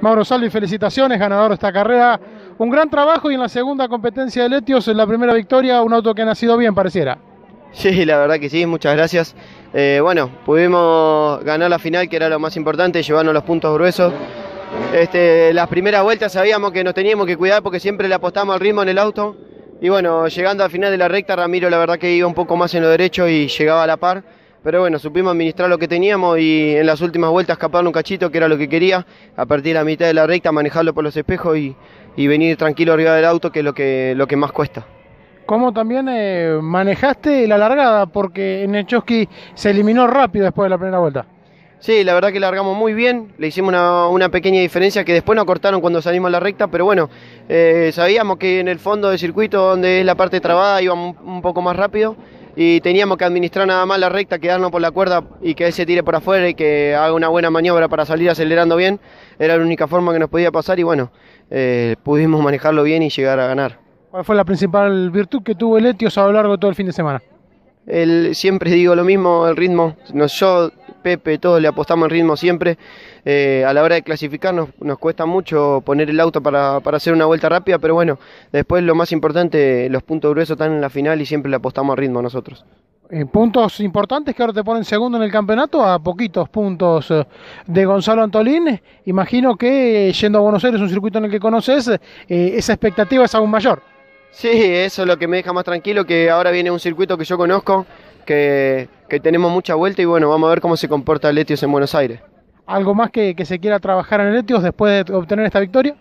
Mauro Salvi, felicitaciones, ganador de esta carrera. Un gran trabajo y en la segunda competencia de Letios, en la primera victoria, un auto que ha nacido bien, pareciera. Sí, la verdad que sí, muchas gracias. Eh, bueno, pudimos ganar la final, que era lo más importante, llevarnos los puntos gruesos. Este, las primeras vueltas sabíamos que nos teníamos que cuidar porque siempre le apostamos al ritmo en el auto. Y bueno, llegando al final de la recta, Ramiro la verdad que iba un poco más en lo derecho y llegaba a la par pero bueno, supimos administrar lo que teníamos y en las últimas vueltas escaparon un cachito, que era lo que quería, a partir de la mitad de la recta, manejarlo por los espejos y, venir tranquilo arriba del auto, que es lo que, lo que más cuesta. ¿Cómo también eh, manejaste la largada? Porque en Nechowski se eliminó rápido después de la primera vuelta. Sí, la verdad que largamos muy bien, le hicimos una, pequeña diferencia que después nos cortaron cuando salimos a la recta, pero bueno, eh, sabíamos que en el fondo del circuito, donde es la parte trabada, íbamos un poco más rápido y teníamos que administrar nada más la recta, quedarnos por la cuerda y que él se tire por afuera y que haga una buena maniobra para salir acelerando bien. Era la única forma que nos podía pasar y bueno, eh, pudimos manejarlo bien y llegar a ganar. ¿Cuál fue la principal virtud que tuvo el Etios a lo largo de todo el fin de semana? siempre digo lo mismo, el ritmo. No, yo Pepe, todos le apostamos al ritmo siempre. Eh, a la hora de clasificar nos, cuesta mucho poner el auto para, hacer una vuelta rápida, pero bueno, después lo más importante, los puntos gruesos están en la final y siempre le apostamos al ritmo nosotros. Eh, puntos importantes que ahora te ponen segundo en el campeonato, a poquitos puntos eh, de Gonzalo Antolín. Imagino que yendo a Buenos Aires, un circuito en el que conoces, esa expectativa es aún mayor. Sí, eso es lo que me deja más tranquilo, que ahora viene un circuito que yo conozco, que, tenemos mucha vuelta y bueno, vamos a ver cómo se comporta el Etios en Buenos Aires. ¿Algo más que, se quiera trabajar en el Etios después de obtener esta victoria?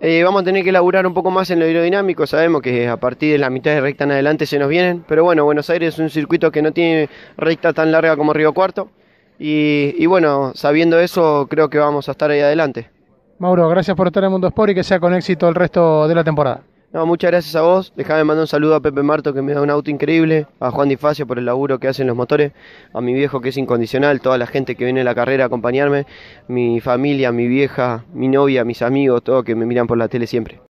Eh, vamos a tener que laburar un poco más en lo aerodinámico, sabemos que a partir de la mitad de recta en adelante se nos vienen, pero bueno, Buenos Aires es un circuito que no tiene recta tan larga como Río Cuarto, y, y bueno, sabiendo eso creo que vamos a estar ahí adelante. Mauro, gracias por estar en Mundo Sport y que sea con éxito el resto de la temporada. No, muchas gracias a vos. Dejame mandar un saludo a Pepe Marto que me da un auto increíble, a Juan Difacio por el laburo que hacen los motores, a mi viejo que es incondicional, toda la gente que viene a la carrera a acompañarme, mi familia, mi vieja, mi novia, mis amigos, todo que me miran por la tele siempre.